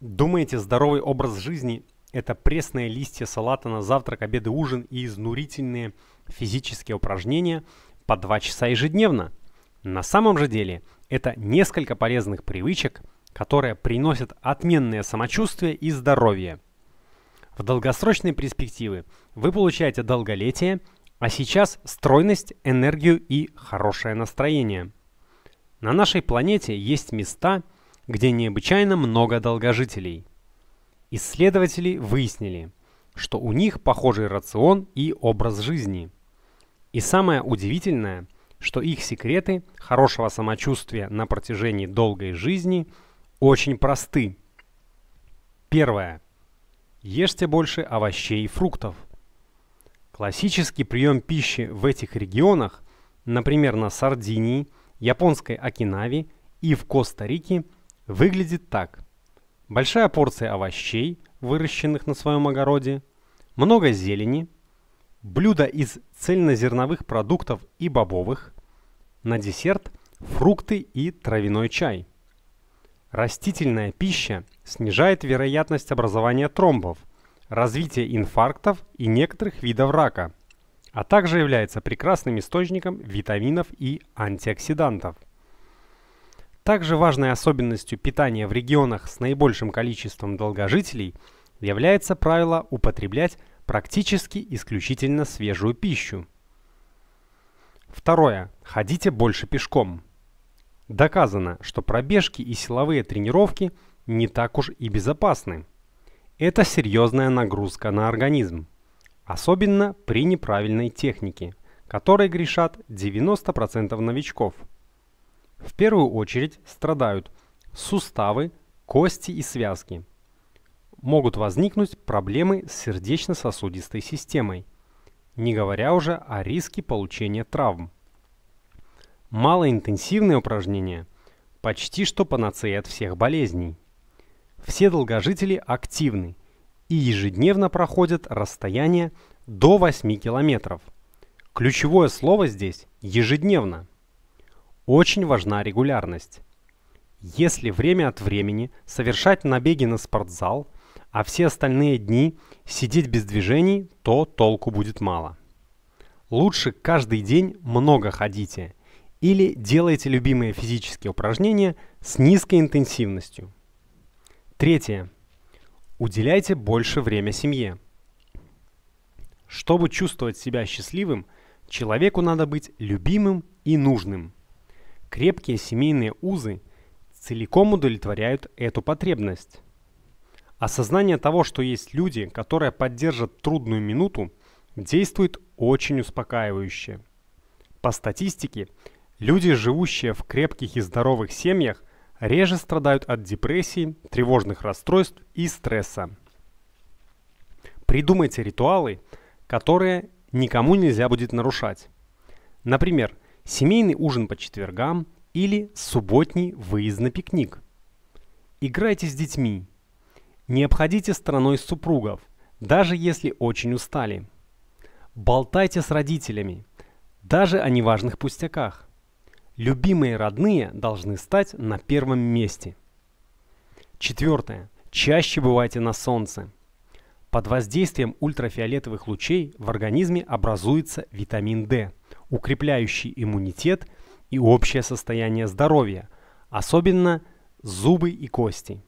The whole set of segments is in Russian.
Думаете, здоровый образ жизни – это пресные листья салата на завтрак, обед и ужин и изнурительные физические упражнения по 2 часа ежедневно? На самом же деле это несколько полезных привычек, которые приносят отменное самочувствие и здоровье. В долгосрочной перспективе вы получаете долголетие, а сейчас стройность, энергию и хорошее настроение. На нашей планете есть места – где необычайно много долгожителей. Исследователи выяснили, что у них похожий рацион и образ жизни. И самое удивительное, что их секреты хорошего самочувствия на протяжении долгой жизни очень просты. Первое. Ешьте больше овощей и фруктов. Классический прием пищи в этих регионах, например, на Сардинии, японской Окинаве и в Коста-Рике – выглядит так. Большая порция овощей, выращенных на своем огороде, много зелени, блюдо из цельнозерновых продуктов и бобовых, на десерт фрукты и травяной чай. Растительная пища снижает вероятность образования тромбов, развития инфарктов и некоторых видов рака, а также является прекрасным источником витаминов и антиоксидантов. Также важной особенностью питания в регионах с наибольшим количеством долгожителей является правило употреблять практически исключительно свежую пищу. Второе. Ходите больше пешком. Доказано, что пробежки и силовые тренировки не так уж и безопасны. Это серьезная нагрузка на организм, особенно при неправильной технике, которой грешат 90% новичков – в первую очередь страдают суставы, кости и связки. Могут возникнуть проблемы с сердечно-сосудистой системой, не говоря уже о риске получения травм. Малоинтенсивные упражнения – почти что панацея от всех болезней. Все долгожители активны и ежедневно проходят расстояние до 8 километров. Ключевое слово здесь – ежедневно – очень важна регулярность. Если время от времени совершать набеги на спортзал, а все остальные дни сидеть без движений, то толку будет мало. Лучше каждый день много ходите или делайте любимые физические упражнения с низкой интенсивностью. Третье. Уделяйте больше время семье. Чтобы чувствовать себя счастливым, человеку надо быть любимым и нужным – Крепкие семейные узы целиком удовлетворяют эту потребность. Осознание того, что есть люди, которые поддержат трудную минуту, действует очень успокаивающе. По статистике, люди, живущие в крепких и здоровых семьях, реже страдают от депрессий, тревожных расстройств и стресса. Придумайте ритуалы, которые никому нельзя будет нарушать. Например, – семейный ужин по четвергам или субботний выезд на пикник. Играйте с детьми. Не обходите страной супругов, даже если очень устали. Болтайте с родителями, даже о неважных пустяках. Любимые родные должны стать на первом месте. Четвертое. Чаще бывайте на солнце. Под воздействием ультрафиолетовых лучей в организме образуется витамин D – укрепляющий иммунитет и общее состояние здоровья, особенно зубы и кости.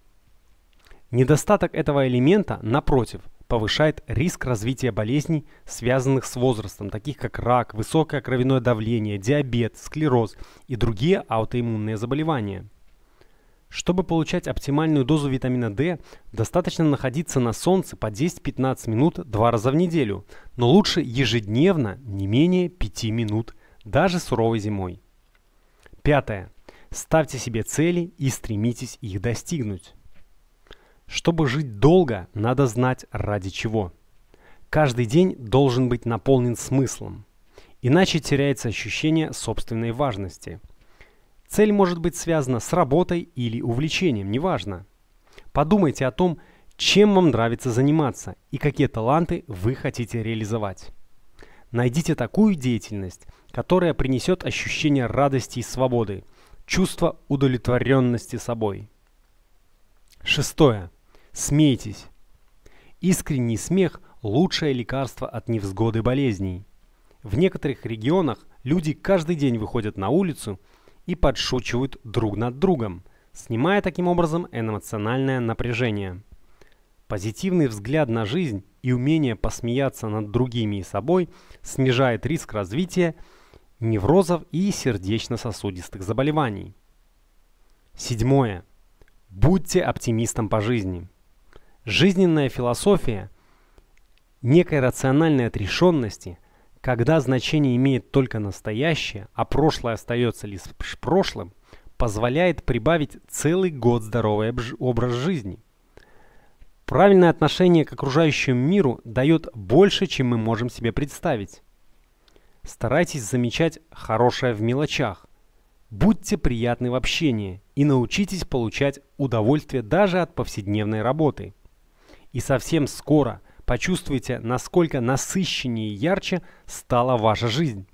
Недостаток этого элемента, напротив, повышает риск развития болезней, связанных с возрастом, таких как рак, высокое кровяное давление, диабет, склероз и другие аутоиммунные заболевания. Чтобы получать оптимальную дозу витамина D, достаточно находиться на солнце по 10-15 минут два раза в неделю, но лучше ежедневно не менее 5 минут, даже суровой зимой. Пятое. Ставьте себе цели и стремитесь их достигнуть. Чтобы жить долго, надо знать ради чего. Каждый день должен быть наполнен смыслом, иначе теряется ощущение собственной важности – Цель может быть связана с работой или увлечением, неважно. Подумайте о том, чем вам нравится заниматься и какие таланты вы хотите реализовать. Найдите такую деятельность, которая принесет ощущение радости и свободы, чувство удовлетворенности собой. Шестое. Смейтесь. Искренний смех – лучшее лекарство от невзгоды болезней. В некоторых регионах люди каждый день выходят на улицу – и подшучивают друг над другом, снимая таким образом эмоциональное напряжение. Позитивный взгляд на жизнь и умение посмеяться над другими и собой снижает риск развития неврозов и сердечно-сосудистых заболеваний. Седьмое. Будьте оптимистом по жизни. Жизненная философия некой рациональной отрешенности когда значение имеет только настоящее, а прошлое остается лишь прошлым, позволяет прибавить целый год здоровый образ жизни. Правильное отношение к окружающему миру дает больше, чем мы можем себе представить. Старайтесь замечать хорошее в мелочах. Будьте приятны в общении и научитесь получать удовольствие даже от повседневной работы. И совсем скоро – Почувствуйте, насколько насыщеннее и ярче стала ваша жизнь.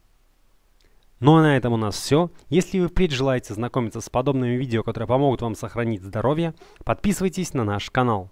Ну а на этом у нас все. Если вы впредь желаете знакомиться с подобными видео, которые помогут вам сохранить здоровье, подписывайтесь на наш канал.